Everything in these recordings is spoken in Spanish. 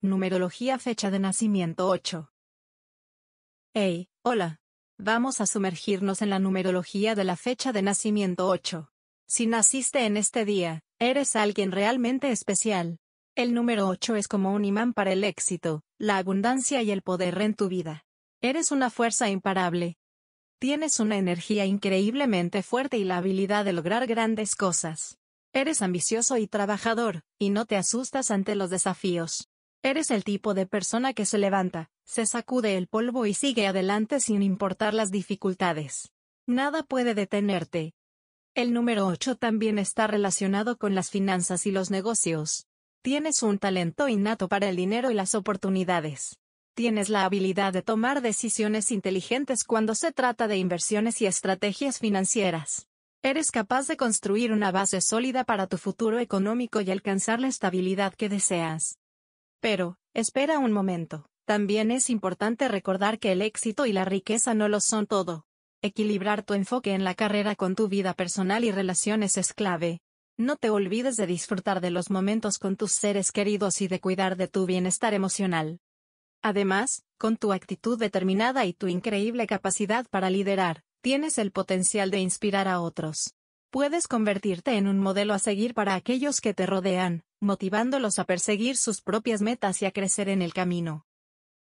Numerología fecha de nacimiento 8. Hey, hola. Vamos a sumergirnos en la numerología de la fecha de nacimiento 8. Si naciste en este día, eres alguien realmente especial. El número 8 es como un imán para el éxito, la abundancia y el poder en tu vida. Eres una fuerza imparable. Tienes una energía increíblemente fuerte y la habilidad de lograr grandes cosas. Eres ambicioso y trabajador, y no te asustas ante los desafíos. Eres el tipo de persona que se levanta, se sacude el polvo y sigue adelante sin importar las dificultades. Nada puede detenerte. El número 8 también está relacionado con las finanzas y los negocios. Tienes un talento innato para el dinero y las oportunidades. Tienes la habilidad de tomar decisiones inteligentes cuando se trata de inversiones y estrategias financieras. Eres capaz de construir una base sólida para tu futuro económico y alcanzar la estabilidad que deseas. Pero, espera un momento, también es importante recordar que el éxito y la riqueza no lo son todo. Equilibrar tu enfoque en la carrera con tu vida personal y relaciones es clave. No te olvides de disfrutar de los momentos con tus seres queridos y de cuidar de tu bienestar emocional. Además, con tu actitud determinada y tu increíble capacidad para liderar, tienes el potencial de inspirar a otros. Puedes convertirte en un modelo a seguir para aquellos que te rodean, motivándolos a perseguir sus propias metas y a crecer en el camino.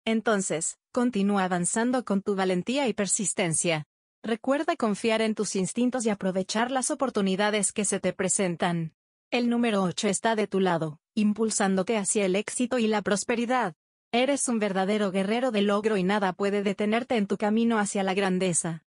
Entonces, continúa avanzando con tu valentía y persistencia. Recuerda confiar en tus instintos y aprovechar las oportunidades que se te presentan. El número 8 está de tu lado, impulsándote hacia el éxito y la prosperidad. Eres un verdadero guerrero de logro y nada puede detenerte en tu camino hacia la grandeza.